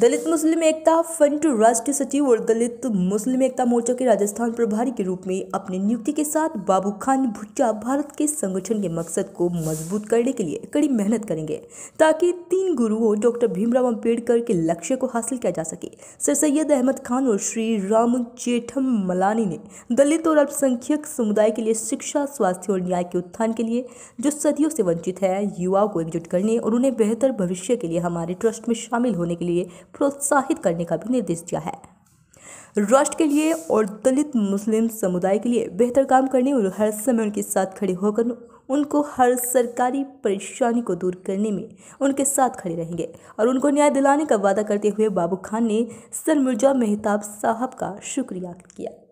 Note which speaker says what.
Speaker 1: दलित मुस्लिम एकता front राष्ट्रीय सचिव और दलित मुस्लिम एकता मोर्चा के राजस्थान प्रभारी के रूप में अपनी नियुक्ति के साथ बाबू खान भुट्टा भारत के संगठन के मकसद को मजबूत करने के लिए कड़ी मेहनत करेंगे ताकि तीन गुरुओं डॉक्टर भीमराव अम्बेडकर के लक्ष्य को हासिल किया जा सके सर सैयद अहमद खान और श्री राम जेठम मलानी ने दलित और अल्पसंख्यक समुदाय के लिए शिक्षा स्वास्थ्य और न्याय के उत्थान के लिए जो सदियों से वंचित है युवाओं को एकजुट करने और उन्हें बेहतर भविष्य के लिए हमारे ट्रस्ट में शामिल होने के लिए प्रोत्साहित करने का भी निर्देश दिया है राष्ट्र के लिए और दलित मुस्लिम समुदाय के लिए बेहतर काम करने और हर समय उनके साथ खड़े होकर उनको हर सरकारी परेशानी को दूर करने में उनके साथ खड़े रहेंगे और उनको न्याय दिलाने का वादा करते हुए बाबू खान ने सर मिर्जा मेहताब साहब का शुक्रिया किया